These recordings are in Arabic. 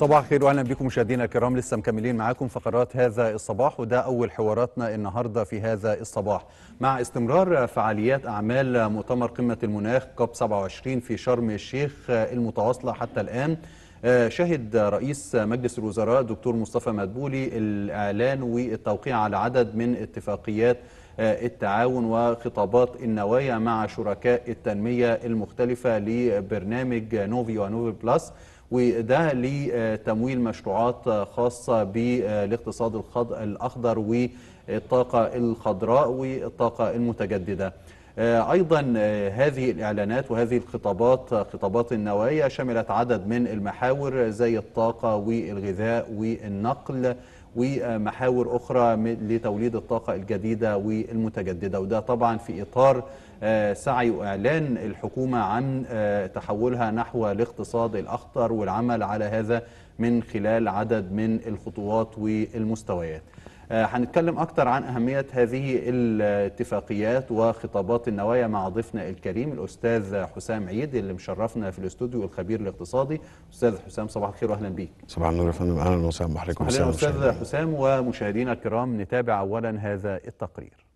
صباح الخير واهلا بكم مشاهدينا الكرام لسه مكملين معاكم فقرات هذا الصباح وده اول حواراتنا النهارده في هذا الصباح مع استمرار فعاليات اعمال مؤتمر قمه المناخ كوب 27 في شرم الشيخ المتواصله حتى الان آه، شهد رئيس مجلس الوزراء دكتور مصطفى مدبولي الاعلان والتوقيع على عدد من اتفاقيات آه، التعاون وخطابات النوايا مع شركاء التنميه المختلفه لبرنامج نوفي ونوفي بلس وده لتمويل مشروعات خاصة بالاقتصاد الأخضر والطاقة الخضراء والطاقة المتجددة أيضا هذه الإعلانات وهذه الخطابات خطابات النوايا شملت عدد من المحاور زي الطاقة والغذاء والنقل ومحاور أخرى لتوليد الطاقة الجديدة والمتجددة وده طبعا في إطار آه، سعي وإعلان الحكومة عن آه، تحولها نحو الاقتصاد الأخطر والعمل على هذا من خلال عدد من الخطوات والمستويات آه، هنتكلم أكتر عن أهمية هذه الاتفاقيات وخطابات النوايا مع ضيفنا الكريم الأستاذ حسام عيد اللي مشرفنا في الاستوديو الخبير الاقتصادي أستاذ حسام صباح الخير وأهلا بيك صباح النور يا فندم أهلا وسهلا بحضرتك أهلا أستاذ حسام ومشاهدينا الكرام نتابع أولا هذا التقرير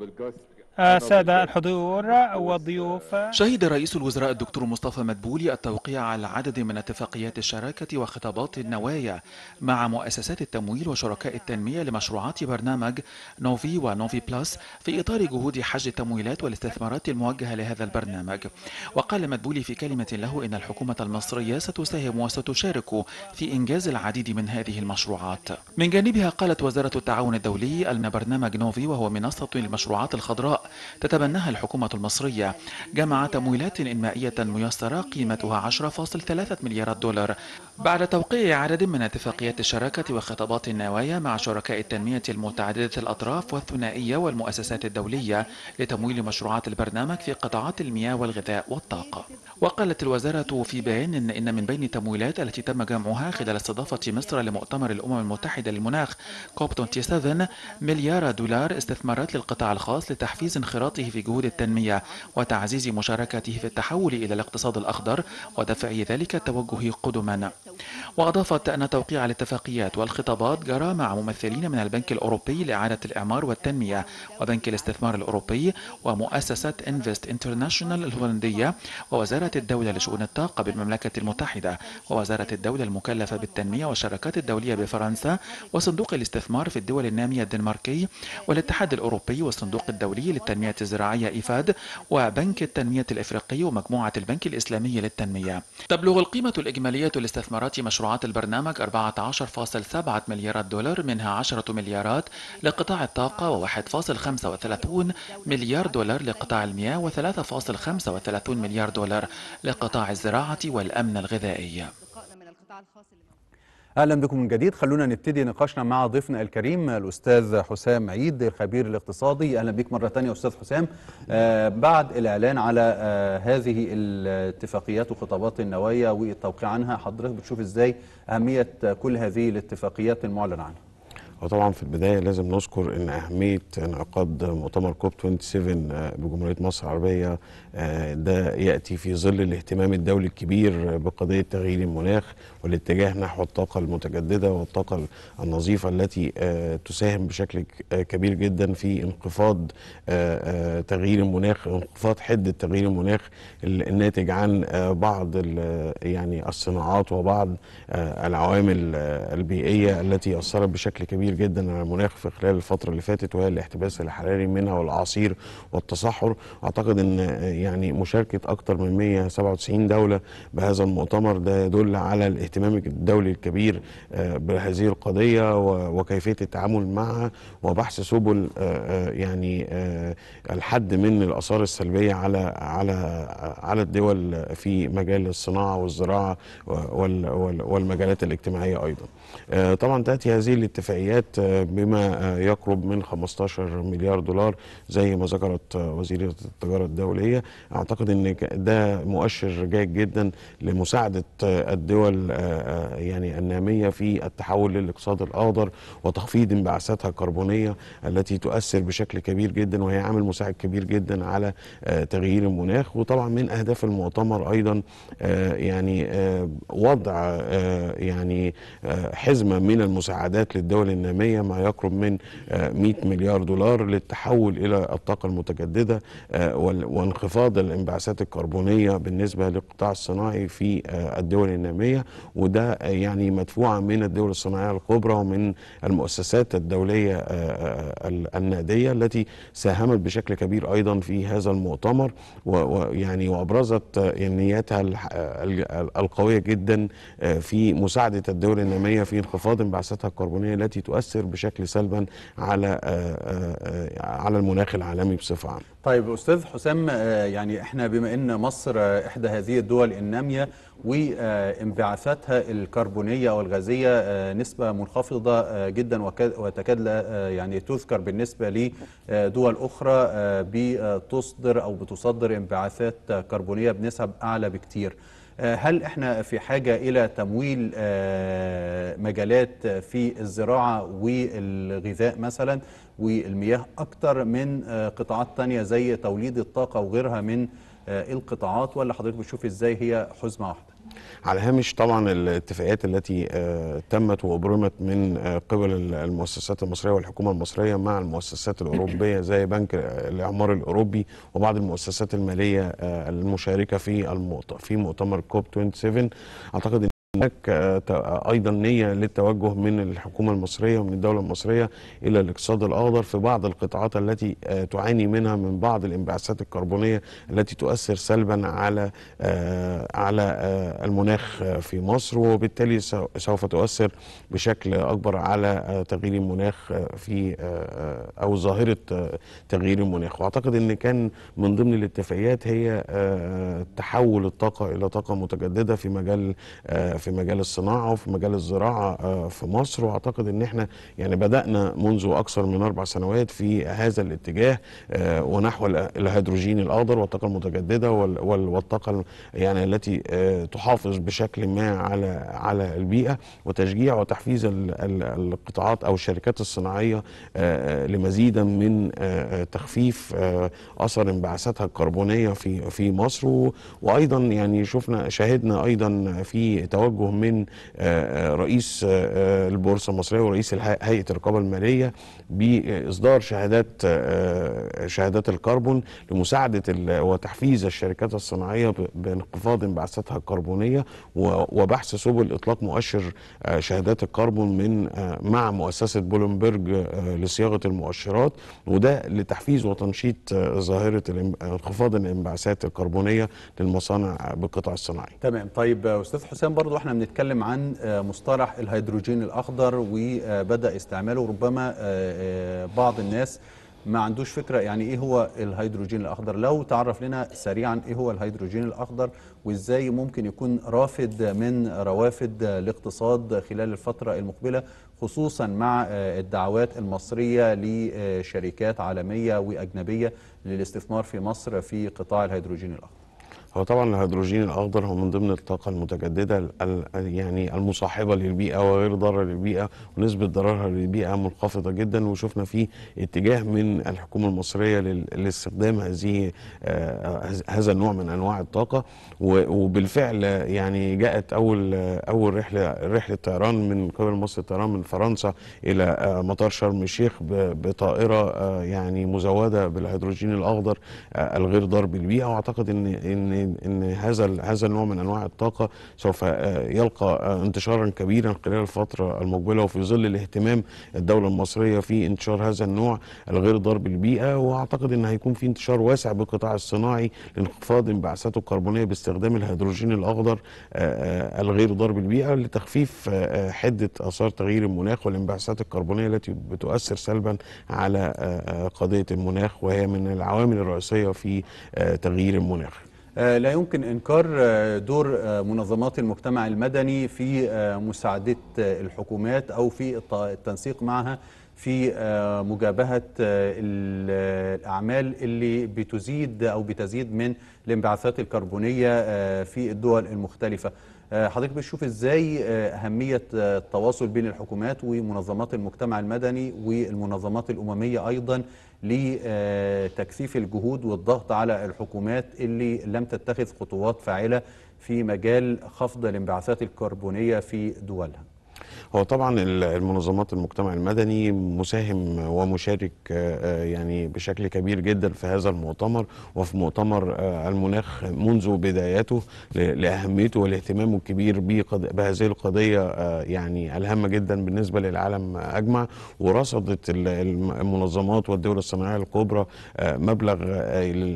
بالجسد آه، سادة الحضور والضيوف شهد رئيس الوزراء الدكتور مصطفى مدبولي التوقيع على عدد من اتفاقيات الشراكة وخطابات النوايا مع مؤسسات التمويل وشركاء التنمية لمشروعات برنامج نوفي ونوفي بلس في إطار جهود حج التمويلات والاستثمارات الموجهة لهذا البرنامج وقال مدبولي في كلمة له إن الحكومة المصرية ستساهم وستشارك في إنجاز العديد من هذه المشروعات من جانبها قالت وزارة التعاون الدولي أن برنامج نوفي وهو منصة للمشروعات الخضراء تتبناها الحكومة المصرية جمع تمويلات إنمائية ميسرة قيمتها 10.3 مليارات دولار بعد توقيع عدد من اتفاقيات الشراكة وخطابات النوايا مع شركاء التنمية المتعددة الأطراف والثنائية والمؤسسات الدولية لتمويل مشروعات البرنامج في قطاعات المياه والغذاء والطاقة وقالت الوزارة في بيان إن, إن من بين التمويلات التي تم جمعها خلال استضافة مصر لمؤتمر الأمم المتحدة للمناخ كوب 27 مليار دولار استثمارات للقطاع الخاص لتحفيز تعزيز انخراطه في جهود التنمية وتعزيز مشاركته في التحول إلى الاقتصاد الأخضر ودفع ذلك التوجه قدما وأضافت أن توقيع الاتفاقيات والخطابات جرى مع ممثلين من البنك الأوروبي لإعادة الإعمار والتنمية وبنك الاستثمار الأوروبي ومؤسسة انفست انترناشونال الهولندية ووزارة الدولة لشؤون الطاقة بالمملكة المتحدة ووزارة الدولة المكلفة بالتنمية والشراكات الدولية بفرنسا وصندوق الاستثمار في الدول النامية الدنماركي والاتحاد الأوروبي والصندوق الدولي التنمية الزراعية إيفاد وبنك التنمية الإفريقي ومجموعة البنك الإسلامي للتنمية تبلغ القيمة الإجمالية لاستثمارات مشروعات البرنامج 14.7 مليارات دولار منها 10 مليارات لقطاع الطاقة و1.35 مليار دولار لقطاع المياه و3.35 مليار دولار لقطاع الزراعة والأمن الغذائي اهلا بكم من جديد خلونا نبتدي نقاشنا مع ضيفنا الكريم الاستاذ حسام عيد الخبير الاقتصادي اهلا بك مره ثانيه استاذ حسام آه بعد الاعلان على آه هذه الاتفاقيات وخطابات النوايا والتوقيع عنها حضرتك بتشوف ازاي اهميه كل هذه الاتفاقيات المعلن عنها وطبعا في البدايه لازم نذكر ان اهميه انعقاد مؤتمر كوب 27 بجمهوريه مصر العربيه آه، ده ياتي في ظل الاهتمام الدولي الكبير بقضيه تغيير المناخ والاتجاه نحو الطاقه المتجدده والطاقه النظيفه التي آه، تساهم بشكل آه، كبير جدا في انخفاض تغيير المناخ انخفاض حده تغيير المناخ الناتج عن بعض يعني الصناعات وبعض العوامل البيئيه التي اثرت بشكل كبير كتير جدا على المناخ في خلال الفتره اللي فاتت وهي الاحتباس الحراري منها والعصير والتصحر اعتقد ان يعني مشاركه اكثر من 197 دوله بهذا المؤتمر ده يدل على الاهتمام الدولي الكبير آه، بهذه القضيه وكيفيه التعامل معها وبحث سبل آه، آه، يعني الحد من الاثار السلبيه على على على الدول في مجال الصناعه والزراعه والمجالات الاجتماعيه ايضا آه، طبعا تأتي هذه الاتفاقيات آه، بما آه، يقرب من 15 مليار دولار زي ما ذكرت وزيرة التجارة الدولية أعتقد أن ده مؤشر جيد جدا لمساعدة الدول يعني النامية في التحول للاقتصاد الأخضر وتخفيض انبعاثاتها الكربونية التي تؤثر بشكل كبير جدا وهي عامل مساعد كبير جدا على تغيير المناخ وطبعا من أهداف المؤتمر أيضا يعني وضع يعني حزمة من المساعدات للدول النامية ما يقرب من 100 آه، مليار دولار للتحول إلى الطاقة المتجددة آه، وانخفاض الانبعاثات الكربونية بالنسبة للقطاع الصناعي في آه، الدول النامية وده يعني مدفوعة من الدول الصناعية الكبرى ومن المؤسسات الدولية النادية التي ساهمت بشكل كبير أيضا في هذا المؤتمر ويعني وأبرزت نياتها القوية جدا في مساعدة الدول النامية في انخفاض انبعاثاتها الكربونيه التي تؤثر بشكل سلبا على آه، آه، على المناخ العالمي بصفه عامه. طيب استاذ حسام آه، يعني احنا بما ان مصر احدى هذه الدول الناميه وانبعاثاتها الكربونيه او الغازيه نسبه منخفضه جدا وتكاد لا يعني تذكر بالنسبه لدول اخرى بتصدر او بتصدر انبعاثات كربونيه بنسب اعلى بكتير. آه، هل احنا في حاجة إلى تمويل آه، مجالات في الزراعة والغذاء مثلا والمياه أكتر من آه، قطاعات تانية زي توليد الطاقة وغيرها من القطاعات ولا حضرتك بتشوف إزاي هي حزمة واحدة؟ على هامش طبعا الاتفاقيات التي آه، تمت وابرمت من آه، قبل المؤسسات المصريه والحكومه المصريه مع المؤسسات الاوروبيه زي بنك آه، الاعمار الاوروبي وبعض المؤسسات الماليه المشاركه في في مؤتمر كوب 27 اعتقد هناك آه، آه، ايضا نيه للتوجه من الحكومه المصريه ومن الدوله المصريه الى الاقتصاد الاخضر في بعض القطاعات التي آه، تعاني منها من بعض الانبعاثات الكربونيه التي تؤثر سلبا على على المناخ في مصر وبالتالي سوف تؤثر بشكل اكبر على تغيير المناخ في او ظاهره تغيير المناخ واعتقد ان كان من ضمن الاتفاقيات هي تحول الطاقه الى طاقه متجدده في مجال في مجال الصناعه وفي مجال الزراعه آه، في مصر واعتقد ان احنا يعني بدانا منذ اكثر من اربع سنوات في هذا الاتجاه آه، ونحو الهيدروجين الاخضر والطاقه المتجدده والطاقه يعني التي آه، تحافظ بشكل ما على على البيئه وتشجيع وتحفيز القطاعات او الشركات الصناعيه لمزيدا من تخفيف اثر انبعاثاتها الكربونيه في في مصر وايضا يعني شفنا شاهدنا ايضا في تواجد توجه من آه، آه، رئيس آه، البورصه المصريه ورئيس هيئه الرقابه الماليه باصدار شهادات آه، شهادات الكربون لمساعده وتحفيز الشركات الصناعيه بانخفاض انبعاثاتها الكربونيه وبحث سبل اطلاق مؤشر آه، شهادات الكربون من آه، مع مؤسسه بولنبرج لصياغه المؤشرات وده لتحفيز وتنشيط ظاهره انخفاض الانبعاثات الكربونيه للمصانع بالقطاع الصناعي. تمام طيب استاذ حسام برضه احنا بنتكلم عن مصطلح الهيدروجين الاخضر وبدا استعماله ربما بعض الناس ما عندوش فكره يعني ايه هو الهيدروجين الاخضر لو تعرف لنا سريعا ايه هو الهيدروجين الاخضر وازاي ممكن يكون رافد من روافد الاقتصاد خلال الفتره المقبله خصوصا مع آه، الدعوات المصريه لشركات عالميه واجنبيه للاستثمار في مصر في قطاع الهيدروجين الاخضر هو طبعا الهيدروجين الاخضر هو من ضمن الطاقه المتجدده يعني المصاحبه للبيئه وغير ضاره للبيئه ونسبه ضررها للبيئه منخفضه جدا وشفنا في اتجاه من الحكومه المصريه لاستخدام هذه آه، هذا النوع من انواع الطاقه وبالفعل يعني جاءت اول اول رحله رحله طيران من قبل مصر الطيران من فرنسا الى آه، مطار شرم الشيخ بطائره آه، يعني مزوده بالهيدروجين الاخضر الغير ضار بالبيئه واعتقد ان ان ان هذا هذا النوع من انواع الطاقه سوف آه، يلقى آه، انتشارا كبيرا خلال الفتره المقبله وفي ظل الاهتمام الدوله المصريه في انتشار هذا النوع الغير ضار بالبيئه واعتقد ان هيكون في انتشار واسع بالقطاع الصناعي لانخفاض انبعاثاته الكربونيه باستخدام الهيدروجين الاخضر آه، الغير ضار بالبيئه لتخفيف حده اثار تغيير المناخ والانبعاثات الكربونيه التي بتؤثر سلبا على قضيه المناخ وهي من العوامل الرئيسيه في تغيير المناخ آه، لا يمكن إنكار آه، دور آه، منظمات المجتمع المدني في مساعدة الحكومات أو في التنسيق معها في مجابهة الأعمال اللي بتزيد أو بتزيد من الانبعاثات الكربونية في الدول المختلفة حضرتك بتشوف ازاي أهمية التواصل بين الحكومات ومنظمات المجتمع المدني والمنظمات الأممية أيضا لتكثيف الجهود والضغط على الحكومات اللي لم تتخذ خطوات فاعلة في مجال خفض الانبعاثات الكربونية في دولها هو طبعا المنظمات المجتمع المدني مساهم ومشارك آه، آه، يعني بشكل كبير جدا في هذا المؤتمر وفي مؤتمر آه، المناخ منذ بدايته لأهميته والاهتمام الكبير بهذه القضية يعني الهامة جدا بالنسبة للعالم أجمع ورصدت المنظمات والدول الصناعية الكبرى مبلغ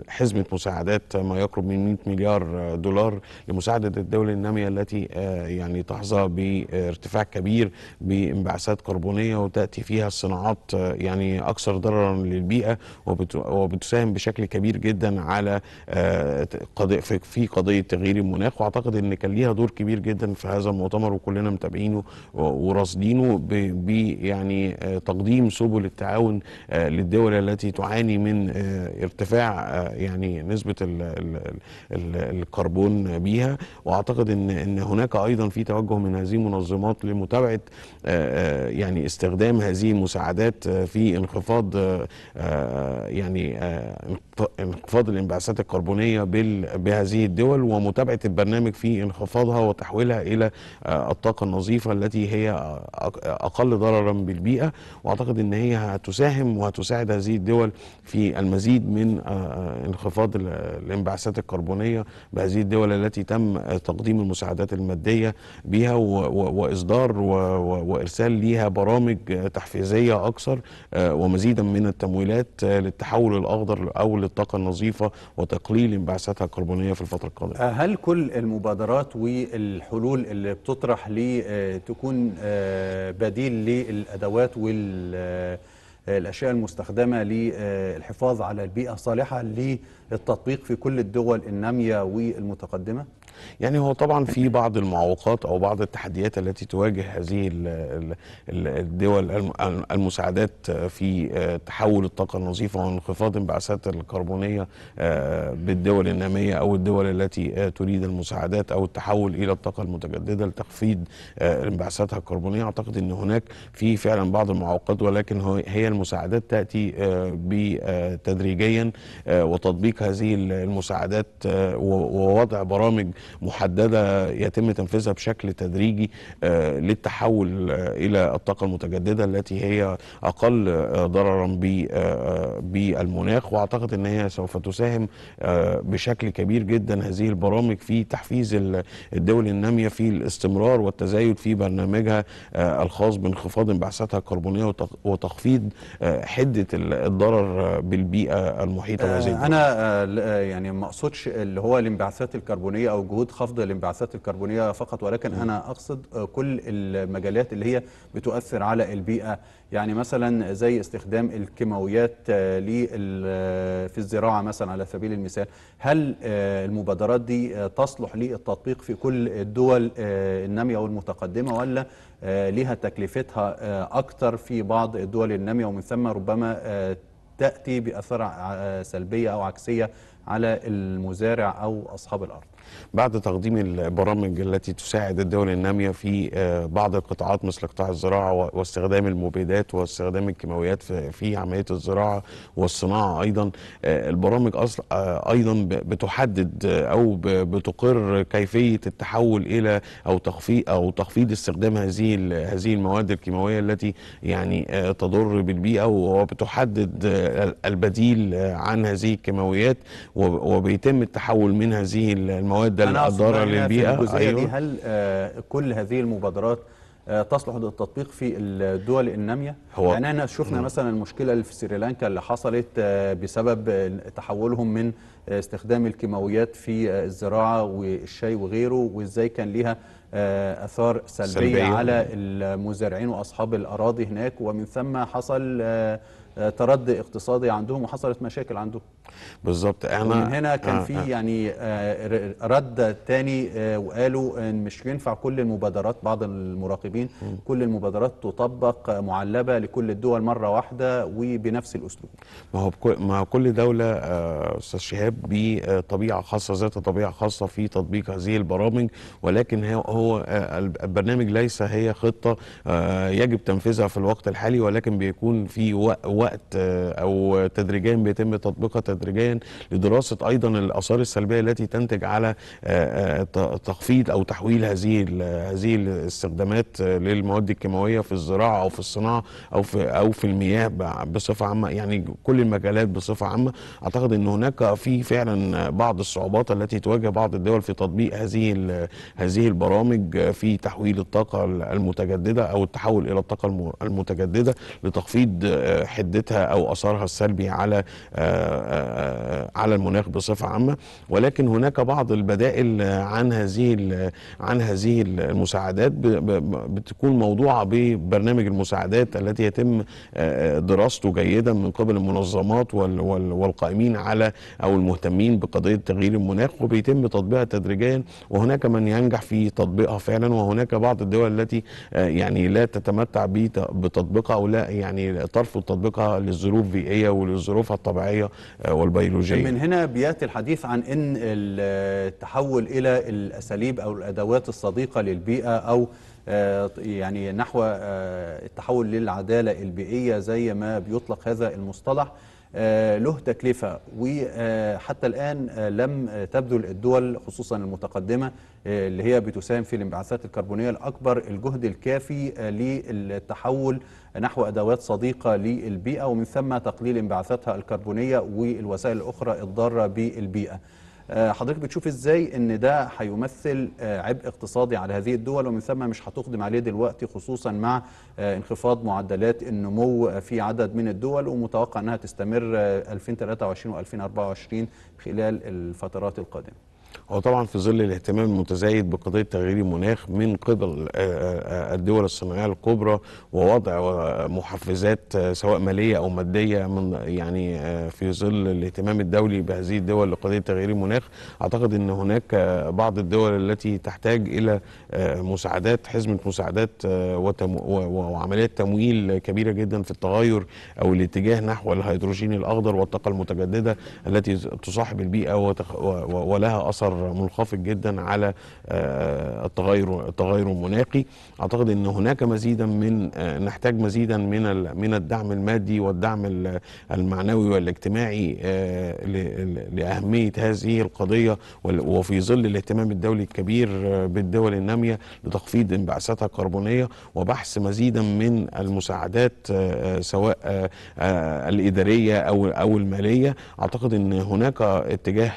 حزمة مساعدات ما يقرب من 100 مليار دولار لمساعدة الدول النامية التي يعني تحظى بارتفاع كبير كبير بانبعاثات كربونيه وتاتي فيها الصناعات يعني اكثر ضررا للبيئه وبتساهم بشكل كبير جدا على آه، في قضيه تغيير المناخ واعتقد ان كان ليها دور كبير جدا في هذا المؤتمر وكلنا متابعينه وراصدينه ب يعني آه، تقديم سبل التعاون آه، للدول التي تعاني من ارتفاع يعني نسبه الكربون بيها واعتقد ان ان هناك ايضا في توجه من هذه المنظمات لمتابعه شرعت آه، آه، يعني استخدام هذه المساعدات آه، في انخفاض يعني انخفاض الانبعاثات الكربونيه بهذه الدول ومتابعه البرنامج في انخفاضها وتحويلها الى الطاقه النظيفه التي هي اقل ضررا بالبيئه واعتقد ان هي هتساهم وهتساعد هذه الدول في المزيد من انخفاض الانبعاثات الكربونيه بهذه الدول التي تم تقديم المساعدات الماديه بها واصدار وارسال ليها برامج تحفيزيه اكثر آه، ومزيدا من التمويلات آه، للتحول الاخضر او للطاقه النظيفه وتقليل انبعاثاتها الكربونيه في الفتره القادمه. آه، هل كل المبادرات والحلول اللي بتطرح لتكون بديل للادوات وال الاشياء المستخدمه للحفاظ على البيئه صالحه للتطبيق في كل الدول الناميه والمتقدمه؟ يعني هو طبعا في بعض المعوقات او بعض التحديات التي تواجه هذه الدول المساعدات في آه، تحول الطاقه النظيفه وانخفاض انبعاثات الكربونيه آه، بالدول الناميه او الدول التي آه، تريد المساعدات او التحول الى الطاقه المتجدده لتخفيض انبعاثاتها الكربونيه اعتقد ان هناك في فعلا بعض المعوقات ولكن هي المساعدات تاتي تدريجيا وتطبيق هذه المساعدات ووضع برامج محدده يتم تنفيذها بشكل تدريجي آه، للتحول آه، الى الطاقه المتجدده التي هي اقل آه، ضررا بالمناخ واعتقد ان هي سوف تساهم بشكل كبير جدا هذه البرامج في تحفيز الدول الناميه في الاستمرار والتزايد في برنامجها الخاص بانخفاض انبعاثاتها الكربونيه وتخفيض حده الضرر بالبيئه المحيطه بهذه انا يعني ما اقصدش اللي هو الانبعاثات الكربونيه او مجهود خفض الانبعاثات الكربونيه فقط ولكن انا اقصد كل المجالات اللي هي بتؤثر على البيئه يعني مثلا زي استخدام الكيماويات آه، آه، في الزراعه مثلا على سبيل المثال هل آه، المبادرات دي تصلح للتطبيق في كل الدول الناميه والمتقدمه ولا لها تكلفتها اكثر في بعض الدول الناميه ومن ثم ربما تاتي باثار سلبيه او عكسيه على المزارع او اصحاب الارض بعد تقديم البرامج التي تساعد الدول النامية في آه، بعض القطاعات مثل قطاع الزراعة واستخدام المبيدات واستخدام الكيماويات في عملية الزراعة والصناعة أيضا آه، البرامج آه، أيضا بتحدد أو بتقر كيفية التحول إلى أو تخفيض أو تخفيض استخدام هذه هذه المواد الكيماوية التي يعني تضر بالبيئة وبتحدد البديل عن هذه الكيماويات وبيتم التحول من هذه المواد المواد الضاره للبيئه أيوة. دي هل آه، كل هذه المبادرات آه، تصلح للتطبيق في الدول الناميه هو يعني احنا شفنا مثلا المشكله اللي في سريلانكا اللي حصلت آه، بسبب تحولهم من استخدام الكيماويات في الزراعه والشاي وغيره وازاي كان ليها اثار سلبيه, سلبية. على المزارعين واصحاب الاراضي هناك ومن ثم حصل آه، تردي اقتصادي عندهم وحصلت مشاكل عندهم بالظبط احنا من هنا كان آه في آه. يعني آه، رد تاني وقالوا ان مش ينفع كل المبادرات بعض المراقبين كل المبادرات تطبق معلبه لكل الدول مره واحده وبنفس الاسلوب ما هو ما هو كل دوله استاذ شهاب بطبيعه خاصه ذات طبيعه خاصه في تطبيق هذه البرامج ولكن هو البرنامج ليس هي خطه يجب تنفيذها في الوقت الحالي ولكن بيكون في وقت الوقت آه، او تدريجيا بيتم تطبيقها تدريجيا لدراسه ايضا الاثار السلبيه التي تنتج على آه، آه، تخفيض او تحويل هذه هذه الاستخدامات للمواد الكيماويه في الزراعه او في الصناعه او في او في المياه بصفه عامه يعني كل المجالات بصفه عامه اعتقد ان هناك في فعلا بعض الصعوبات التي تواجه بعض الدول في تطبيق هذه هذه البرامج في تحويل الطاقه المتجدده او التحول الى الطاقه المتجدده لتخفيض حده فائدتها او اثرها السلبي على آه، آه، آه، على المناخ بصفه عامه ولكن هناك بعض البدائل عن هذه عن هذه المساعدات بتكون موضوعه ببرنامج المساعدات التي يتم دراسته جيدا من قبل المنظمات والقائمين على او المهتمين بقضيه تغيير المناخ وبيتم تطبيقها تدريجيا وهناك من ينجح في تطبيقها فعلا وهناك بعض الدول التي يعني لا تتمتع بتطبيقها او لا يعني ترفض تطبيقها للظروف البيئيه بيئية ولظروفها الطبيعية آه، والبيولوجية من هنا بيأتي الحديث عن أن التحول إلى الأساليب أو الأدوات الصديقة للبيئة أو آه، يعني نحو آه، التحول للعدالة البيئية زي ما بيطلق هذا المصطلح له تكلفة وحتى الآن لم تبذل الدول خصوصا المتقدمة اللي هي بتساهم في الانبعاثات الكربونية الأكبر الجهد الكافي للتحول نحو أدوات صديقة للبيئة ومن ثم تقليل انبعاثاتها الكربونية والوسائل الأخرى الضارة بالبيئة آه، حضرتك بتشوف ازاي ان ده هيمثل آه، عبء اقتصادي على هذه الدول ومن ثم مش هتقدم عليه دلوقتي خصوصا مع آه، انخفاض معدلات النمو في عدد من الدول ومتوقع انها تستمر 2023 و2024 خلال الفترات القادمه هو طبعا في ظل الاهتمام المتزايد بقضية تغيير المناخ من قبل آه، آه، آه، الدول الصناعية الكبرى ووضع محفزات سواء مالية أو مادية من يعني في ظل الاهتمام الدولي بهذه الدول لقضية تغيير المناخ أعتقد أن هناك بعض الدول التي تحتاج إلى مساعدات حزمة مساعدات وعمليات تمويل كبيرة جدا في التغير أو الاتجاه نحو الهيدروجين الأخضر والطاقة المتجددة التي تصاحب البيئة ولها اصل اثر منخفض جدا على آه، التغير التغير المناخي اعتقد ان هناك مزيدا من آه، نحتاج مزيدا من من الدعم المادي والدعم المعنوي والاجتماعي آه، لاهميه هذه القضيه وفي ظل الاهتمام الدولي الكبير بالدول الناميه لتخفيض انبعاثاتها الكربونيه وبحث مزيدا من المساعدات سواء الاداريه او او الماليه اعتقد ان هناك اتجاه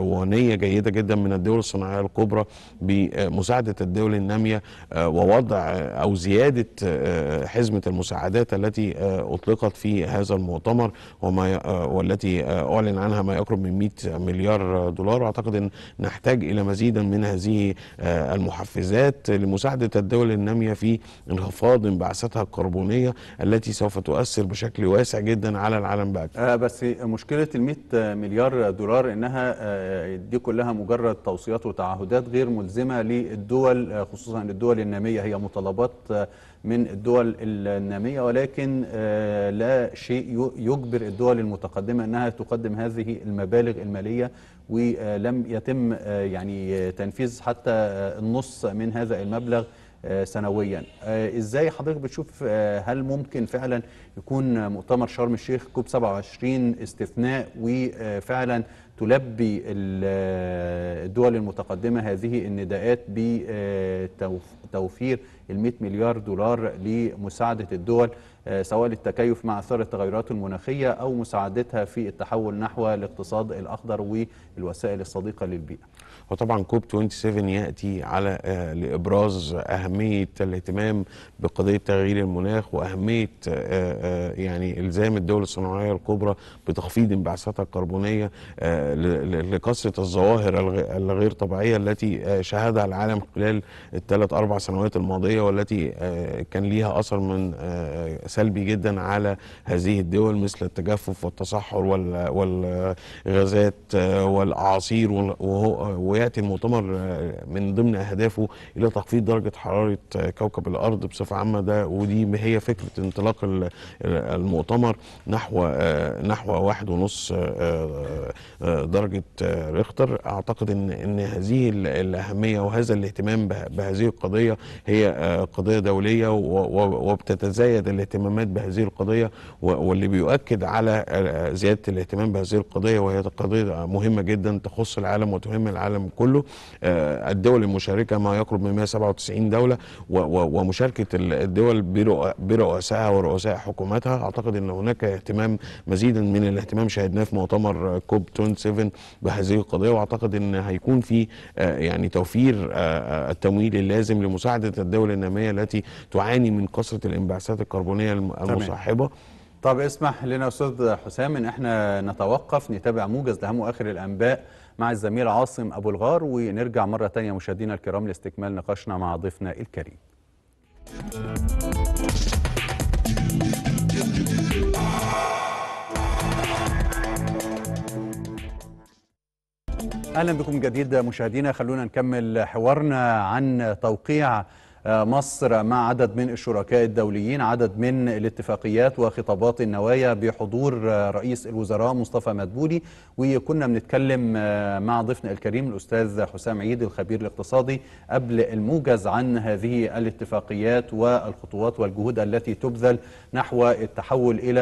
ونيه جيده جيده جدا من الدول الصناعيه الكبرى بمساعده الدول الناميه آه، ووضع آه، او زياده آه، حزمه المساعدات التي اطلقت في هذا المؤتمر وما والتي اعلن عنها ما يقرب من 100 مليار دولار واعتقد ان نحتاج الى مزيدا من هذه المحفزات لمساعده الدول الناميه في انخفاض انبعاثاتها الكربونيه التي سوف تؤثر بشكل واسع جدا على العالم بأكثر. بس مشكله ال 100 مليار دولار انها دي كلها كلها مجرد توصيات وتعهدات غير ملزمة للدول خصوصا الدول النامية هي مطالبات من الدول النامية ولكن آه، لا شيء يجبر الدول المتقدمة أنها تقدم هذه المبالغ المالية ولم يتم آه، يعني تنفيذ حتى آه، النص من هذا المبلغ آه، سنويا آه، ازاي حضرتك بتشوف آه، هل ممكن فعلا يكون مؤتمر شرم الشيخ كوب 27 استثناء وفعلا تلبي الدول المتقدمه هذه النداءات بتوفير ال 100 مليار دولار لمساعده الدول سواء للتكيف مع اثار التغيرات المناخيه او مساعدتها في التحول نحو الاقتصاد الاخضر والوسائل الصديقه للبيئه وطبعا كوب 27 ياتي على آه، لابراز اهميه الاهتمام بقضيه تغيير المناخ واهميه آه، آه، يعني الزام الدول الصناعيه الكبرى بتخفيض انبعاثاتها الكربونيه لكثره الظواهر الغير طبيعيه التي شهدها العالم خلال الثلاث اربع سنوات الماضيه والتي كان ليها اثر من سلبي جدا على هذه الدول مثل التجفف والتصحر والغازات والاعاصير وهو ياتي المؤتمر آه، من ضمن اهدافه الى تخفيض درجه حراره آه، كوكب الارض بصفه عامه ده ودي هي فكره انطلاق آه، المؤتمر نحو نحو واحد ونص درجه ريختر اعتقد ان ان هذه الاهميه وهذا الاهتمام بهذه القضيه هي قضيه دوليه وبتتزايد الاهتمامات بهذه القضيه واللي بيؤكد على زياده الاهتمام بهذه القضيه وهي قضيه مهمه جدا تخص العالم وتهم العالم العالم كله آه، الدول المشاركه ما يقرب من 197 دوله ومشاركه الدول برؤسائها ورؤساء حكوماتها اعتقد ان هناك اهتمام مزيدا من الاهتمام شاهدناه في مؤتمر كوب 27 بهذه القضيه واعتقد ان هيكون في آه، يعني توفير آه، التمويل اللازم لمساعده الدول الناميه التي تعاني من كثره الانبعاثات الكربونيه المصاحبه طب اسمح لنا استاذ حسام ان احنا نتوقف نتابع موجز لهم واخر الانباء مع الزميل عاصم أبو الغار ونرجع مرة تانية مشاهدينا الكرام لاستكمال نقاشنا مع ضيفنا الكريم اهلا بكم جديد مشاهدينا خلونا نكمل حوارنا عن توقيع آه، مصر مع عدد من الشركاء الدوليين عدد من الاتفاقيات وخطابات النوايا بحضور آه، رئيس الوزراء مصطفى مدبولي وكنا بنتكلم آه، مع ضيفنا الكريم الأستاذ حسام عيد الخبير الاقتصادي قبل الموجز عن هذه الاتفاقيات والخطوات والجهود التي تبذل نحو التحول إلى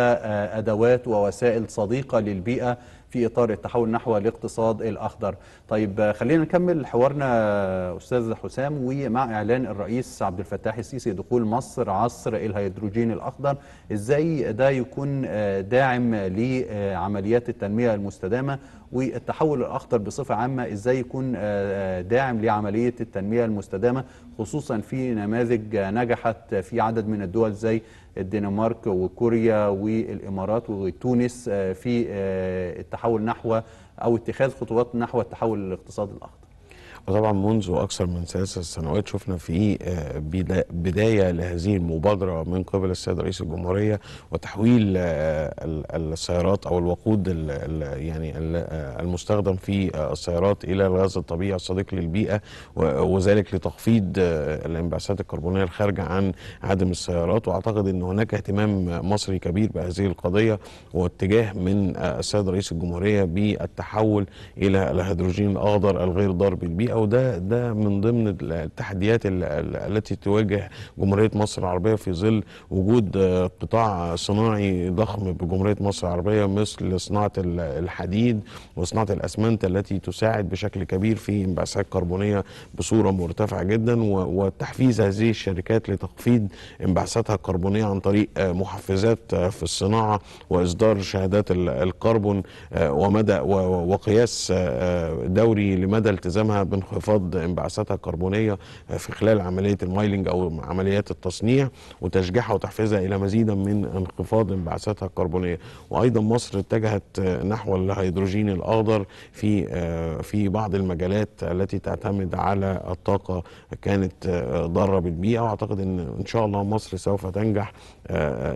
أدوات ووسائل صديقة للبيئة في إطار التحول نحو الاقتصاد الأخضر طيب خلينا نكمل حوارنا أستاذ حسام ومع إعلان الرئيس عبد الفتاح السيسي دخول مصر عصر الهيدروجين الأخضر إزاي ده يكون آه، داعم لعمليات التنمية المستدامة والتحول الأخضر بصفة عامة إزاي يكون آه، آه، داعم لعملية التنمية المستدامة خصوصا في نماذج نجحت في عدد من الدول زي الدنمارك وكوريا والإمارات وتونس آه، في آه، التحول نحو أو اتخاذ خطوات نحو التحول الاقتصادي الأخضر وطبعا منذ أكثر من ثلاث سنوات شفنا في آه، بداية لهذه المبادرة من قبل السيد رئيس الجمهورية وتحويل آه، السيارات أو الوقود يعني آه، المستخدم في السيارات إلى الغاز الطبيعي الصديق للبيئة وذلك لتخفيض الانبعاثات الكربونية الخارجة عن عدم السيارات وأعتقد أن هناك اهتمام مصري كبير بهذه القضية واتجاه من السيد رئيس الجمهورية بالتحول إلى الهيدروجين الأخضر الغير ضار بالبيئة وده ده من ضمن التحديات التي تواجه جمهوريه مصر العربيه في ظل وجود آه، قطاع صناعي ضخم بجمهوريه مصر العربيه مثل صناعه الحديد وصناعه الاسمنت التي تساعد بشكل كبير في انبعاثات كربونيه بصوره مرتفعه جدا وتحفيز هذه الشركات لتخفيض انبعاثاتها الكربونيه عن طريق آه، محفزات آه، في الصناعه واصدار شهادات الكربون ومدى وقياس دوري لمدى التزامها انخفاض انبعاثاتها الكربونيه في خلال عمليه المايلنج او عمليات التصنيع وتشجيعها وتحفيزها الى مزيدا من انخفاض انبعاثاتها الكربونيه وايضا مصر اتجهت نحو الهيدروجين الاخضر في آه، في بعض المجالات التي تعتمد على الطاقه كانت آه، ضاره بالبيئه واعتقد ان ان شاء الله مصر سوف تنجح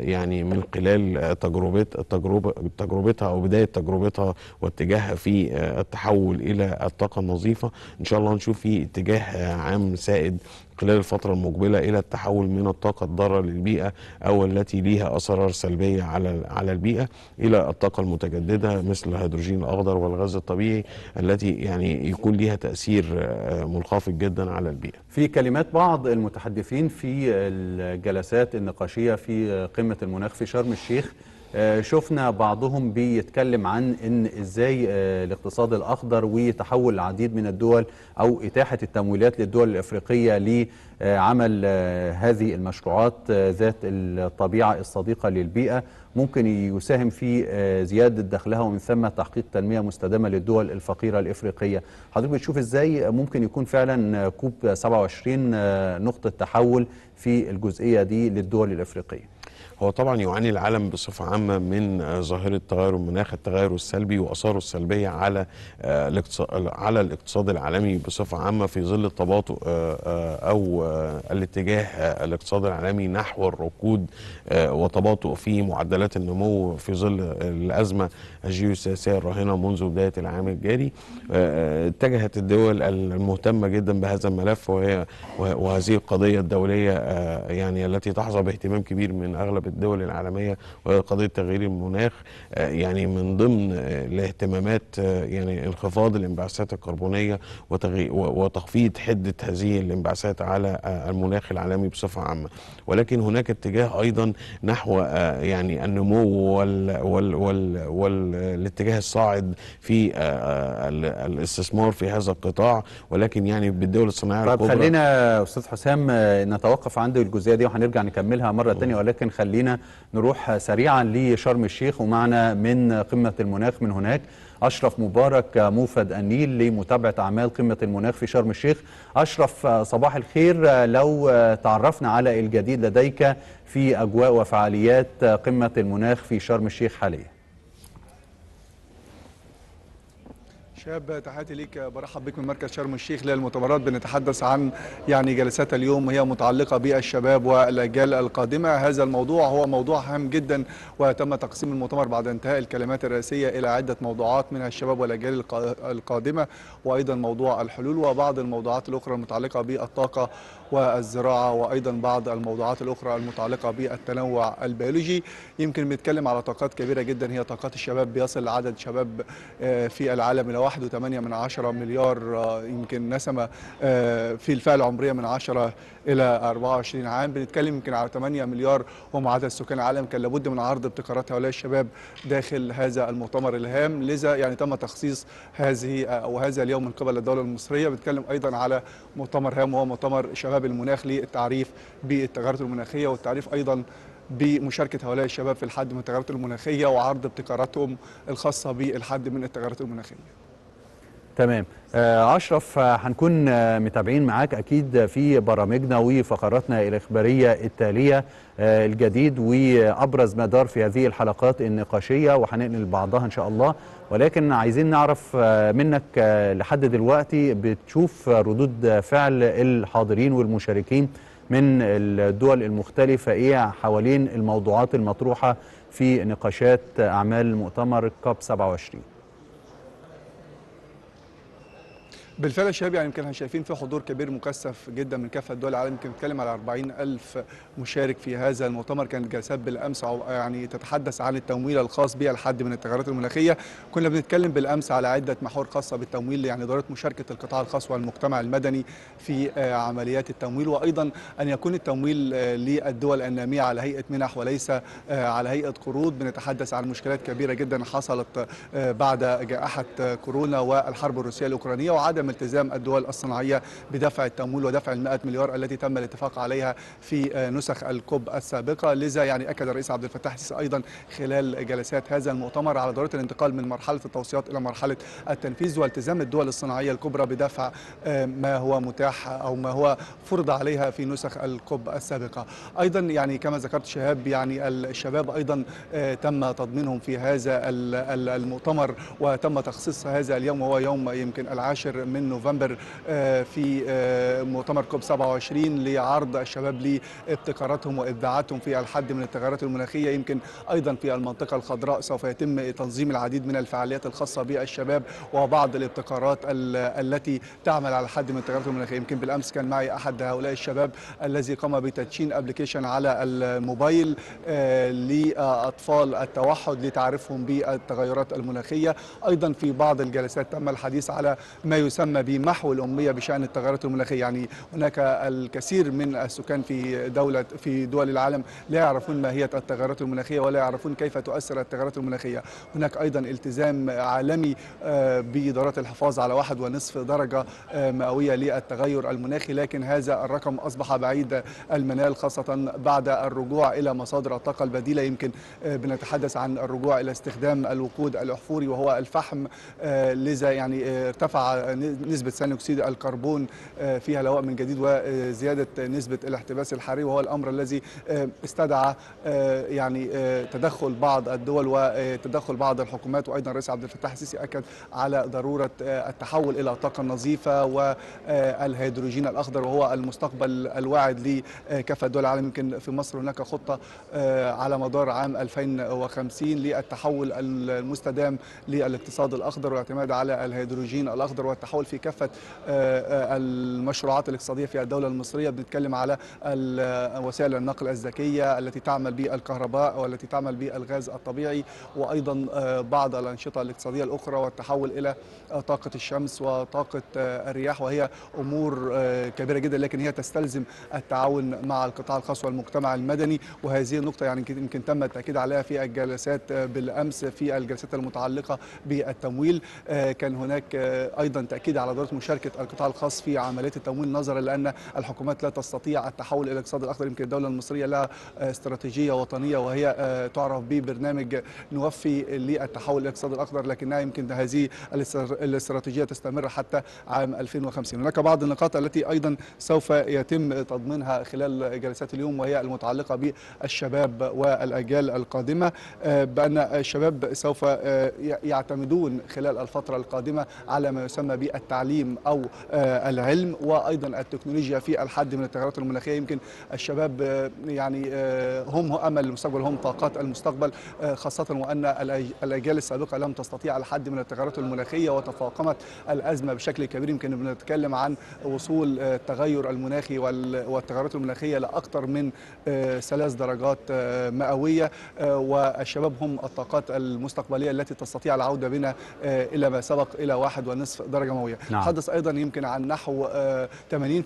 يعني من خلال تجربت تجربة تجربتها او بدايه تجربتها واتجاهها في التحول الى الطاقه النظيفه ان شاء الله نشوف في اتجاه عام سائد خلال الفترة المقبلة إلى التحول من الطاقة الضارة للبيئة أو التي ليها أسرار سلبية على على البيئة إلى الطاقة المتجددة مثل الهيدروجين الأخضر والغاز الطبيعي التي يعني يكون ليها تأثير آه، منخفض جدا على البيئة. في كلمات بعض المتحدثين في الجلسات النقاشية في قمة المناخ في شرم الشيخ آه، شفنا بعضهم بيتكلم عن ان ازاي آه، الاقتصاد الاخضر وتحول العديد من الدول او اتاحه التمويلات للدول الافريقيه لعمل آه، هذه المشروعات ذات الطبيعه الصديقه للبيئه ممكن يساهم في زياده دخلها ومن ثم تحقيق تنميه مستدامه للدول الفقيره الافريقيه. حضرتك بتشوف ازاي ممكن يكون فعلا كوب 27 نقطه تحول في الجزئيه دي للدول الافريقيه؟ هو طبعا يعاني العالم بصفة عامة من آه، ظاهرة تغير المناخ التغير السلبي وأثاره السلبية على آه، على الاقتصاد العالمي بصفة عامة في ظل التباطؤ آه، أو الاتجاه الاقتصاد العالمي نحو الركود وتباطؤ في معدلات النمو في ظل الأزمة الجيو السياسية الراهنة منذ بداية العام الجاري آه، آه، اتجهت الدول المهتمة جدا بهذا الملف وهي وهذه القضية الدولية آه، يعني التي تحظى باهتمام كبير من أغلب الدول العالمية وهي قضية تغيير المناخ يعني من ضمن الاهتمامات يعني انخفاض الانبعاثات الكربونية وتخفيض حدة هذه الانبعاثات على المناخ العالمي بصفة عامة ولكن هناك اتجاه أيضا نحو يعني النمو وال, وال, وال, وال الاتجاه الصاعد في آه، آه، الاستثمار في هذا القطاع ولكن يعني بالدول الصناعيه طب الكبرى خلينا استاذ حسام آه، نتوقف عند الجزئيه دي وهنرجع نكملها مره ثانيه ولكن خلينا نروح سريعا لشرم الشيخ ومعنا من قمه المناخ من هناك أشرف مبارك موفد النيل لمتابعة أعمال قمة المناخ في شرم الشيخ أشرف صباح الخير لو تعرفنا على الجديد لديك في أجواء وفعاليات قمة المناخ في شرم الشيخ حاليا شاب تحياتي ليك برحب بك من مركز شرم الشيخ للمؤتمرات بنتحدث عن يعني جلسات اليوم هي متعلقه بالشباب والاجيال القادمه هذا الموضوع هو موضوع هام جدا وتم تقسيم المؤتمر بعد انتهاء الكلمات الرئيسيه الى عده موضوعات منها الشباب والاجيال القادمه وايضا موضوع الحلول وبعض الموضوعات الاخرى المتعلقه بالطاقه والزراعة وأيضا بعض الموضوعات الأخرى المتعلقة بالتنوع البيولوجي يمكن بنتكلم على طاقات كبيرة جدا هي طاقات الشباب بيصل عدد شباب آه، في العالم إلى 1.8 من عشرة مليار آه، يمكن نسمة آه، في الفئة العمرية من 10 الى 24 عام بنتكلم يمكن على 8 مليار هم عدد سكان العالم كان لابد من عرض ابتكارات هؤلاء الشباب داخل هذا المؤتمر الهام لذا يعني تم تخصيص هذه او هذا اليوم من قبل الدوله المصريه بنتكلم ايضا على مؤتمر هام وهو مؤتمر شباب المناخ للتعريف بالتغيرات المناخيه والتعريف ايضا بمشاركه هؤلاء الشباب في الحد من التغيرات المناخيه وعرض ابتكاراتهم الخاصه بالحد من التغيرات المناخيه تمام آه، اشرف هنكون آه، متابعين معاك اكيد في برامجنا وفقراتنا الاخباريه التاليه آه، الجديد وابرز ما دار في هذه الحلقات النقاشيه وهننقل بعضها ان شاء الله ولكن عايزين نعرف منك لحد دلوقتي بتشوف ردود فعل الحاضرين والمشاركين من الدول المختلفه ايه حوالين الموضوعات المطروحه في نقاشات اعمال مؤتمر كاب 27 بالفعل الشباب يعني يمكن احنا شايفين في حضور كبير مكثف جدا من كافه دول العالم يمكن نتكلم على 40 الف مشارك في هذا المؤتمر كانت جلسات بالامس يعني تتحدث عن التمويل الخاص بها الحد من التغيرات المناخيه كنا بنتكلم بالامس على عده محاور خاصه بالتمويل يعني ضروره مشاركه القطاع الخاص والمجتمع المدني في آه، عمليات التمويل وايضا ان يكون التمويل آه، للدول الناميه على هيئه منح وليس آه، على هيئه قروض بنتحدث عن مشكلات كبيره جدا حصلت بعد جائحه كورونا والحرب الروسيه الاوكرانيه وعدم وعدم التزام الدول الصناعيه بدفع التمويل ودفع المئات مليار التي تم الاتفاق عليها في آه، نسخ الكوب السابقه لذا يعني اكد الرئيس عبد الفتاح السيسي ايضا خلال جلسات هذا المؤتمر على ضروره الانتقال من مرحله التوصيات الى مرحله التنفيذ والتزام الدول الصناعيه الكبرى بدفع آه، ما هو متاح او ما هو فرض عليها في نسخ الكوب السابقه ايضا يعني كما ذكرت شهاب يعني الشباب ايضا آه، تم تضمينهم في هذا المؤتمر وتم تخصيص هذا اليوم وهو يوم يمكن العاشر من نوفمبر آه، في آه، مؤتمر كوب 27 لعرض الشباب لابتكاراتهم وابداعاتهم في الحد من التغيرات المناخيه يمكن ايضا في المنطقه الخضراء سوف يتم تنظيم العديد من الفعاليات الخاصه بالشباب وبعض الابتكارات التي تعمل على الحد من التغيرات المناخيه يمكن بالامس كان معي احد هؤلاء الشباب الذي قام بتدشين ابلكيشن على الموبايل آه، لاطفال التوحد لتعرفهم بالتغيرات المناخيه ايضا في بعض الجلسات تم الحديث على ما يسمى تهتم بمحو الأمية بشأن التغيرات المناخية يعني هناك الكثير من السكان في دولة في دول العالم لا يعرفون ما هي التغيرات المناخية ولا يعرفون كيف تؤثر التغيرات المناخية هناك أيضا التزام عالمي آه، بإدارات الحفاظ على واحد ونصف درجة آه، مئوية للتغير المناخي لكن هذا الرقم أصبح بعيد المنال خاصة بعد الرجوع إلى مصادر الطاقة البديلة يمكن آه، بنتحدث عن الرجوع إلى استخدام الوقود الأحفوري وهو الفحم لذا يعني ارتفع نسبه ثاني اكسيد الكربون آه، فيها لواء من جديد وزياده نسبه الاحتباس الحراري وهو الامر الذي آه، استدعى آه، يعني تدخل بعض الدول وتدخل بعض الحكومات وايضا الرئيس عبد الفتاح السيسي اكد على ضروره التحول الى طاقه نظيفه والهيدروجين الاخضر وهو المستقبل الواعد لكافه الدول العالم يمكن في مصر هناك خطه على مدار عام 2050 للتحول المستدام للاقتصاد الاخضر والاعتماد على الهيدروجين الاخضر والتحول الدول في كافه آه، آه، المشروعات الاقتصاديه في الدوله المصريه بنتكلم على وسائل النقل الذكيه التي تعمل بالكهرباء والتي تعمل بالغاز الطبيعي وايضا آه، بعض الانشطه الاقتصاديه الاخرى والتحول الى طاقه الشمس وطاقه الرياح وهي امور كبيره جدا لكن هي تستلزم التعاون مع القطاع الخاص والمجتمع المدني وهذه النقطه يعني يمكن تم التاكيد عليها في الجلسات بالامس في الجلسات المتعلقه بالتمويل كان هناك ايضا تاكيد التأكيد على ضرورة مشاركة القطاع الخاص في عملية التمويل نظرا لأن الحكومات لا تستطيع التحول إلى الاقتصاد الأخضر يمكن الدولة المصرية لها آه، استراتيجية وطنية وهي آه، تعرف ببرنامج نوفي للتحول إلى الاقتصاد الأخضر لكنها يمكن هذه الاستراتيجية تستمر حتى عام 2050 هناك بعض النقاط التي أيضا سوف يتم تضمينها خلال جلسات اليوم وهي المتعلقة بالشباب والأجيال القادمة آه، بأن الشباب سوف يعتمدون خلال الفترة القادمة على ما يسمى ب التعليم او آه، العلم وايضا التكنولوجيا في الحد من التغيرات المناخيه يمكن الشباب آه، يعني آه، هم امل المستقبل هم طاقات المستقبل خاصه وان الاجيال السابقه لم تستطيع الحد من التغيرات المناخيه وتفاقمت الازمه بشكل كبير يمكن بنتكلم عن وصول التغير المناخي والتغيرات المناخيه لاكثر من ثلاث درجات مئويه والشباب هم الطاقات المستقبليه التي تستطيع العوده بنا الى ما سبق الى واحد ونصف درجه الثانويه نعم. حدث ايضا يمكن عن نحو 80% آه،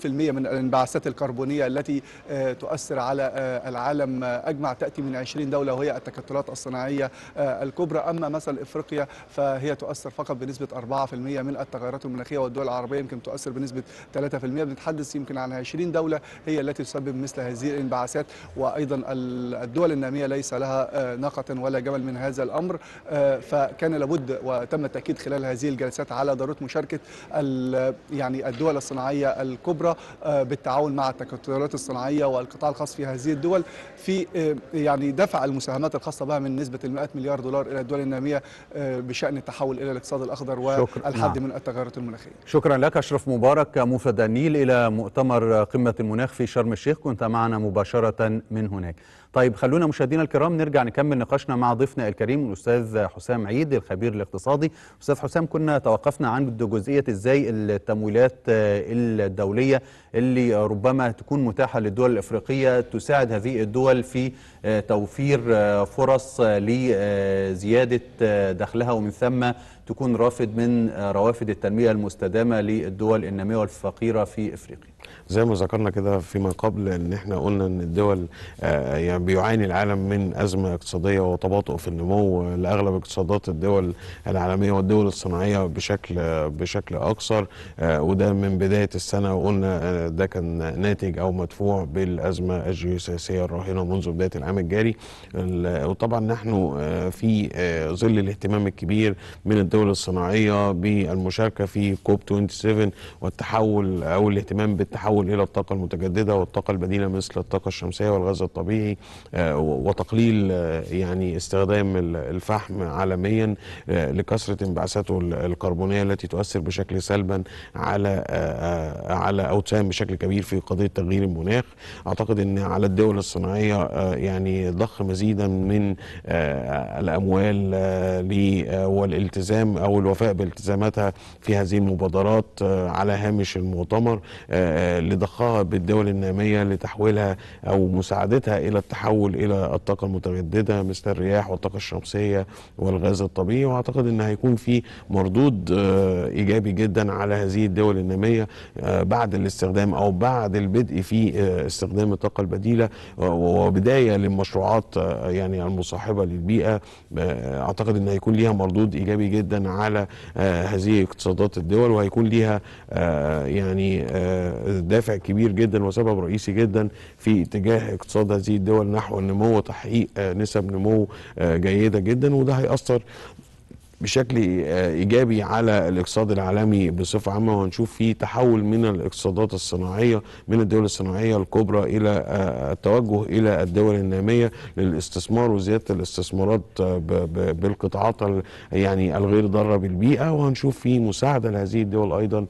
من الانبعاثات الكربونيه التي آه، تؤثر على آه، العالم اجمع تاتي من 20 دوله وهي التكتلات الصناعيه الكبرى اما مثل افريقيا فهي تؤثر فقط بنسبه 4% من التغيرات المناخيه والدول العربيه يمكن تؤثر بنسبه 3% بنتحدث يمكن عن 20 دوله هي التي تسبب مثل هذه الانبعاثات وايضا الدول الناميه ليس لها ناقه ولا جمل من هذا الامر فكان لابد وتم التاكيد خلال هذه الجلسات على ضروره مشاركه يعني الدول الصناعيه الكبرى آه، بالتعاون مع التكتلات الصناعيه والقطاع الخاص في هذه الدول في آه، يعني دفع المساهمات الخاصه بها من نسبه المئات مليار دولار الى الدول الناميه آه، بشان التحول الى الاقتصاد الاخضر والحد نعم. من التغيرات المناخيه. شكرا لك اشرف مبارك موفد النيل الى مؤتمر قمه المناخ في شرم الشيخ كنت معنا مباشره من هناك. طيب خلونا مشاهدينا الكرام نرجع نكمل نقاشنا مع ضيفنا الكريم الاستاذ حسام عيد الخبير الاقتصادي استاذ حسام كنا توقفنا عند جزئيه ازاي التمويلات الدوليه اللي ربما تكون متاحه للدول الافريقيه تساعد هذه الدول في توفير فرص لزياده دخلها ومن ثم تكون رافد من روافد التنميه المستدامه للدول الناميه والفقيره في افريقيا زي ما ذكرنا كده فيما قبل ان احنا قلنا ان الدول آه، يعني بيعاني العالم من ازمه اقتصاديه وتباطؤ في النمو لاغلب اقتصادات الدول العالميه والدول الصناعيه بشكل بشكل اكثر آه، وده من بدايه السنه وقلنا آه، ده كان ناتج او مدفوع بالازمه الجيوسياسيه الراهنه منذ بدايه العام الجاري وطبعا نحن في ظل الاهتمام الكبير من الدول الصناعيه بالمشاركه في كوب 27 والتحول او الاهتمام بالتحول التحول إلى الطاقة المتجددة والطاقة البديلة مثل الطاقة الشمسية والغاز الطبيعي آه، وتقليل آه، يعني استخدام الفحم عالميا آه، لكثرة انبعاثاته الكربونية التي تؤثر بشكل سلبا على على أو تساهم بشكل كبير في قضية تغيير المناخ أعتقد أن على الدول الصناعية يعني ضخ مزيدا من الأموال والالتزام أو الوفاء بالتزاماتها في هذه المبادرات على هامش المؤتمر اللي ضخها بالدول النامية لتحويلها أو مساعدتها إلى التحول إلى الطاقة المتجددة مثل الرياح والطاقة الشمسية والغاز الطبيعي وأعتقد أن هيكون في مردود آه، إيجابي جدا على هذه الدول النامية آه، بعد الاستخدام أو بعد البدء في آه، استخدام الطاقة البديلة وبداية للمشروعات يعني المصاحبة للبيئة أعتقد أن هيكون ليها مردود إيجابي جدا على هذه اقتصادات الدول وهيكون ليها يعني ده دافع كبير جدا وسبب رئيسي جدا في اتجاه اقتصاد هذه الدول نحو النمو وتحقيق آه، نسب نمو آه، جيده جدا وده هيأثر بشكل آه، ايجابي على الاقتصاد العالمي بصفه عامه وهنشوف في تحول من الاقتصادات الصناعيه من الدول الصناعيه الكبرى الى التوجه الى الدول الناميه للاستثمار وزياده الاستثمارات بالقطاعات يعني الغير ضاره بالبيئه وهنشوف في مساعده لهذه الدول ايضا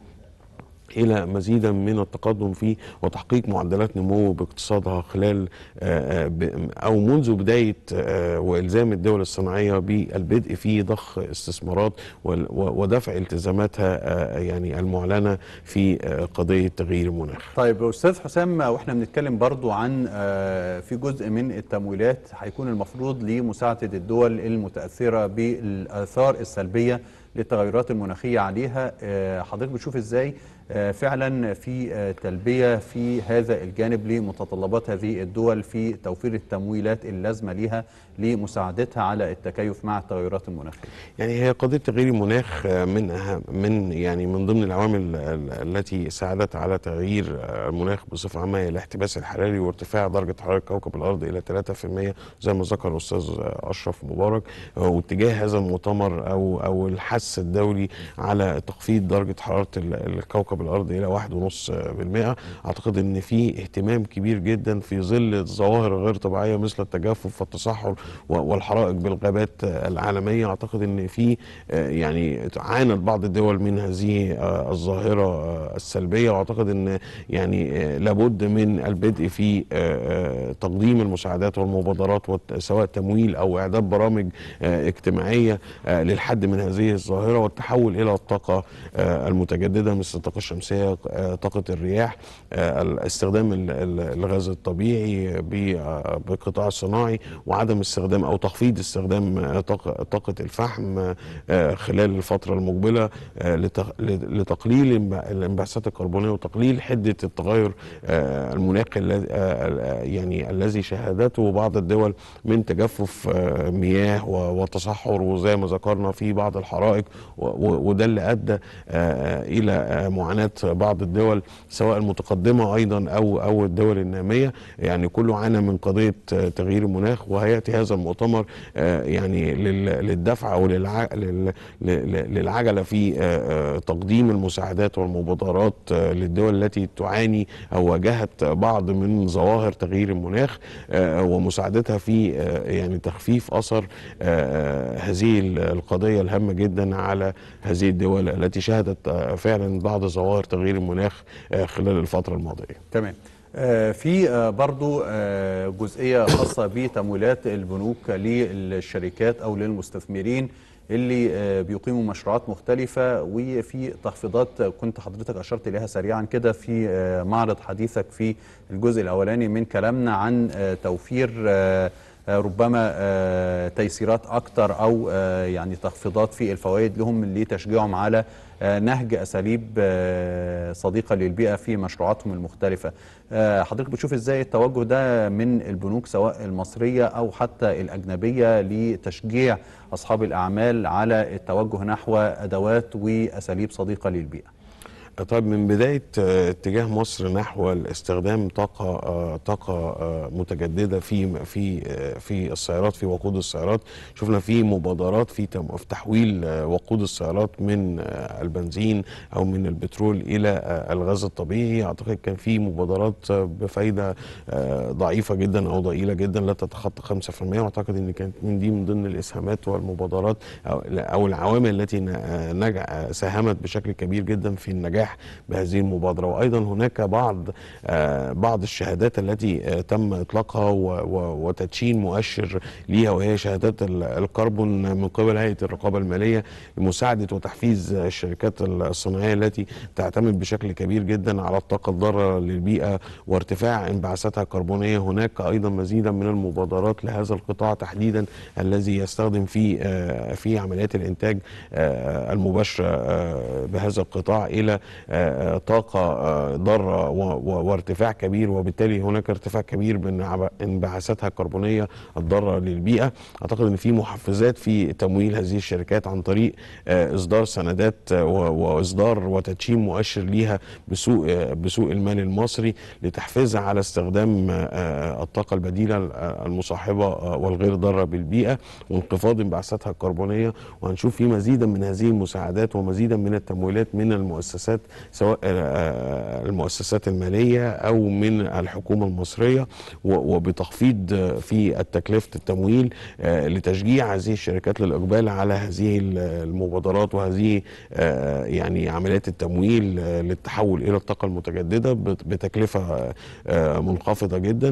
الى مزيدا من التقدم في وتحقيق معدلات نمو باقتصادها خلال آه، آه، او منذ بدايه آه، والزام الدول الصناعيه بالبدء في ضخ استثمارات ودفع التزاماتها يعني المعلنه في قضيه تغيير المناخ. طيب استاذ حسام واحنا بنتكلم برضو عن في جزء من التمويلات هيكون المفروض لمساعده الدول المتاثره بالاثار السلبيه للتغيرات المناخيه عليها آه، حضرتك بتشوف ازاي آه، فعلا في آه، تلبيه في هذا الجانب لمتطلبات هذه الدول في توفير التمويلات اللازمه ليها لمساعدتها على التكيف مع التغيرات المناخيه. يعني هي قضيه تغيير المناخ من أهم من يعني من ضمن العوامل التي ساعدت على تغيير المناخ بصفه عامه هي الاحتباس الحراري وارتفاع درجه حراره كوكب الارض الى 3% زي ما ذكر الاستاذ اشرف مبارك واتجاه هذا المؤتمر او او الحد الحث الدولي على تخفيض درجه حراره الكوكب الارض الى 1.5% اعتقد ان في اهتمام كبير جدا في ظل الظواهر الغير طبيعيه مثل التجفف والتصحر والحرائق بالغابات العالميه اعتقد ان في آه، يعني عانت بعض الدول من هذه آه، الظاهره آه، السلبيه واعتقد ان يعني لابد من البدء في تقديم المساعدات والمبادرات سواء تمويل او اعداد برامج اجتماعيه للحد من هذه الظاهرة والتحول إلى الطاقة آه، المتجددة مثل الطاقة الشمسية آه، طاقة الرياح آه، استخدام الغاز الطبيعي بقطاع الصناعي وعدم استخدام أو تخفيض استخدام طاقة الفحم خلال الفترة المقبلة لتقليل الانبعاثات الكربونية وتقليل حدة التغير المناخي يعني الذي شهدته بعض الدول من تجفف مياه وتصحر وزي ما ذكرنا في بعض الحرائق الوثائق وده اللي ادى آه، آه، الى آه، معاناه بعض الدول سواء المتقدمه ايضا او او الدول الناميه يعني كله عانى من قضيه تغيير المناخ وهياتي هذا المؤتمر يعني للدفع او للعجله في تقديم المساعدات والمبادرات للدول التي تعاني او واجهت بعض من ظواهر تغيير المناخ ومساعدتها في يعني تخفيف اثر هذه القضيه الهامه جدا على هذه الدول التي شهدت آه، فعلا بعض ظواهر تغيير المناخ آه، خلال الفترة الماضية تمام آه، في برضو جزئية خاصة بتمويلات البنوك للشركات أو للمستثمرين اللي بيقيموا مشروعات مختلفة وفي تخفيضات كنت حضرتك أشرت إليها سريعا كده في معرض حديثك في الجزء الأولاني من كلامنا عن توفير آه، ربما آه، تيسيرات اكتر او آه، يعني تخفيضات في الفوائد لهم لتشجيعهم على نهج اساليب صديقه للبيئه في مشروعاتهم المختلفه حضرتك بتشوف ازاي التوجه ده من البنوك سواء المصريه او حتى الاجنبيه لتشجيع اصحاب الاعمال على التوجه نحو ادوات واساليب صديقه للبيئه طيب من بدايه آه، اتجاه مصر نحو استخدام طاقه آه، طاقه آه، متجدده في في في السيارات في وقود السيارات شفنا في مبادرات في تحويل وقود السيارات من البنزين او من البترول الى الغاز الطبيعي اعتقد كان في مبادرات بفايده ضعيفه جدا او ضئيله جدا لا تتخطى 5% واعتقد ان كانت من دي من ضمن الاسهامات والمبادرات او العوامل التي نجح ساهمت بشكل كبير جدا في النجاح النجاح بهذه المبادرة وأيضا هناك بعض آه، بعض الشهادات التي آه، تم إطلاقها وتدشين مؤشر ليها وهي شهادات الكربون من قبل هيئة الرقابة المالية لمساعدة وتحفيز الشركات الصناعية التي تعتمد بشكل كبير جدا على الطاقة الضارة للبيئة وارتفاع انبعاثاتها الكربونية هناك أيضا مزيدا من المبادرات لهذا القطاع تحديدا الذي يستخدم في آه، في عمليات الإنتاج المباشرة بهذا القطاع إلى طاقه آه، ضاره وارتفاع كبير وبالتالي هناك ارتفاع كبير من انبعاثاتها الكربونيه الضاره للبيئه اعتقد ان في محفزات في تمويل هذه الشركات عن طريق آه، اصدار سندات آه، واصدار وتدشين مؤشر ليها بسوق بسوق المال المصري لتحفيزها على استخدام الطاقه البديله المصاحبه والغير ضاره بالبيئه وانخفاض انبعاثاتها الكربونيه وهنشوف في مزيدا من هذه المساعدات ومزيدا من التمويلات من المؤسسات سواء آه، آه، المؤسسات المالية أو من الحكومة المصرية وبتخفيض في التكلفة التمويل آه، لتشجيع هذه الشركات للإقبال على هذه المبادرات وهذه يعني عمليات التمويل للتحول إلى الطاقة المتجددة بتكلفة منخفضة جدا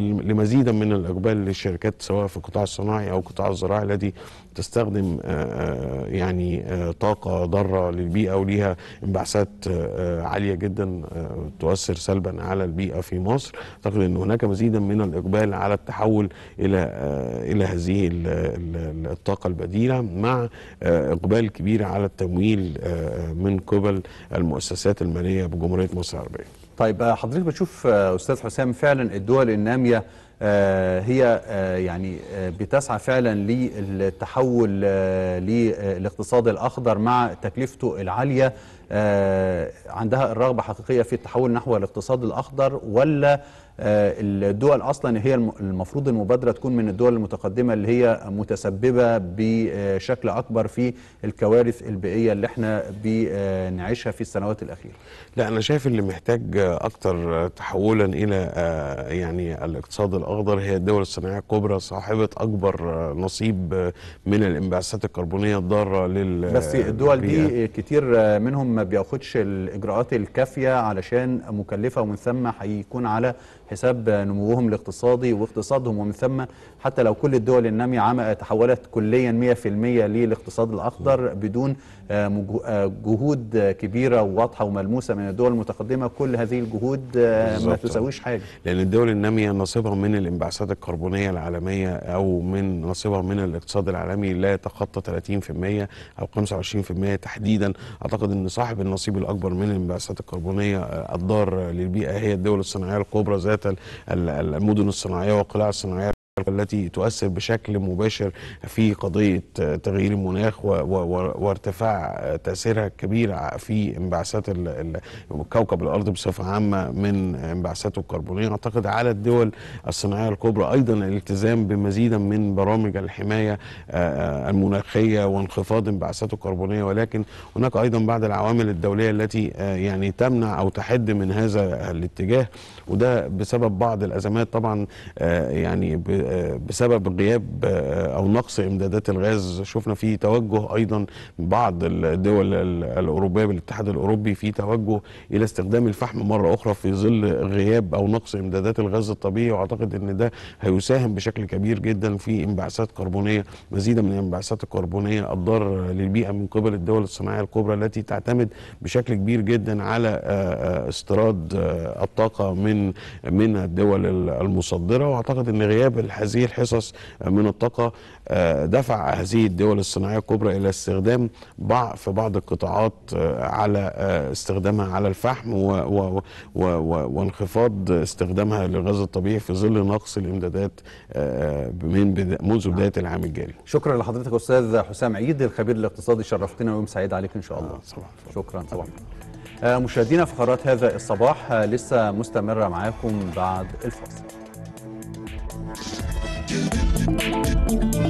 لمزيدا من الإقبال للشركات سواء في القطاع الصناعي أو القطاع الزراعي الذي تستخدم آه، آه، يعني آه، طاقة ضارة للبيئة وليها انبعاثات عالية جدا تؤثر سلبا على البيئة في مصر أعتقد أن هناك مزيدا من الإقبال على التحول إلى إلى هذه الطاقة البديلة مع إقبال كبير على التمويل من قبل المؤسسات المالية بجمهورية مصر العربية طيب حضرتك بتشوف أستاذ حسام فعلا الدول النامية آه، هي آه، يعني آه، بتسعى فعلا للتحول للاقتصاد الأخضر مع تكلفته العالية عندها الرغبة حقيقية في التحول نحو الاقتصاد الأخضر ولا آه، الدول اصلا هي المفروض المبادره تكون من الدول المتقدمه اللي هي متسببه بشكل اكبر في الكوارث البيئيه اللي احنا بنعيشها في السنوات الاخيره. لا انا شايف اللي محتاج اكتر تحولا الى آه، يعني الاقتصاد الاخضر هي الدول الصناعيه الكبرى صاحبه اكبر آه، نصيب من الانبعاثات الكربونيه الضاره لل بس الدول دي كتير منهم ما بياخدش الاجراءات الكافيه علشان مكلفه ومن ثم هيكون على حساب نموهم الاقتصادي واقتصادهم ومن ثم حتى لو كل الدول النامية تحولت كليا 100% للاقتصاد الأخضر بدون آه، آه، جهود كبيرة وواضحة وملموسة من الدول المتقدمة كل هذه الجهود آه، ما تساويش حاجة لأن الدول النامية نصيبها من الانبعاثات الكربونية العالمية أو من نصيبها من الاقتصاد العالمي لا يتخطى 30% أو 25% تحديدا أعتقد أن صاحب النصيب الأكبر من الانبعاثات الكربونية الضار للبيئة هي الدول الصناعية الكبرى ذات المدن الصناعيه والقلاع الصناعيه التي تؤثر بشكل مباشر في قضية تغيير المناخ وارتفاع تأثيرها الكبير في انبعاثات كوكب الأرض بصفة عامة من انبعاثاته الكربونية أعتقد على الدول الصناعية الكبرى أيضا الالتزام بمزيدا من برامج الحماية آه، آه، المناخية وانخفاض انبعاثاته الكربونية ولكن هناك أيضا بعض العوامل الدولية التي آه، يعني تمنع أو تحد من هذا الاتجاه وده بسبب بعض الأزمات طبعا يعني بسبب غياب آه، او نقص امدادات الغاز شفنا في توجه ايضا بعض الدول الاوروبيه بالاتحاد الاوروبي في توجه الى استخدام الفحم مره اخرى في ظل غياب او نقص امدادات الغاز الطبيعي واعتقد ان ده هيساهم بشكل كبير جدا في انبعاثات كربونيه مزيدا من الانبعاثات الكربونيه الضاره للبيئه من قبل الدول الصناعيه الكبرى التي تعتمد بشكل كبير جدا على آه، آه، استيراد الطاقه من من الدول المصدره واعتقد ان غياب الح هذه الحصص من الطاقة آه، دفع هذه الدول الصناعية الكبرى إلى استخدام بعض في بعض القطاعات آه، على آه، استخدامها على الفحم وانخفاض استخدامها للغاز الطبيعي في ظل نقص الإمدادات من منذ نعم. بداية العام الجاري شكرا لحضرتك أستاذ حسام عيد الخبير الاقتصادي شرفتنا ويوم سعيد عليك إن شاء الله صباح شكرا صباح مشاهدينا فقرات هذا الصباح لسه مستمرة معاكم بعد الفاصل Thank you.